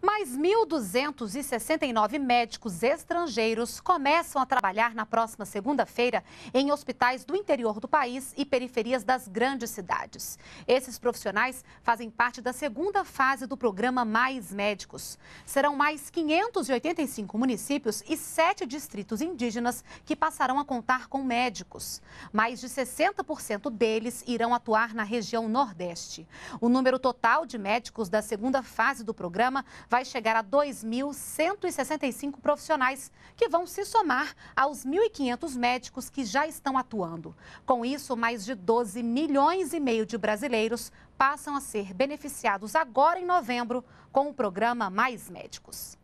Mais 1.269 médicos estrangeiros começam a trabalhar na próxima segunda-feira em hospitais do interior do país e periferias das grandes cidades. Esses profissionais fazem parte da segunda fase do programa Mais Médicos. Serão mais 585 municípios e sete distritos indígenas que passarão a contar com médicos. Mais de 60% deles irão atuar na região Nordeste. O número total de médicos da segunda fase do programa vai chegar a 2.165 profissionais, que vão se somar aos 1.500 médicos que já estão atuando. Com isso, mais de 12 milhões e meio de brasileiros passam a ser beneficiados agora em novembro com o programa Mais Médicos.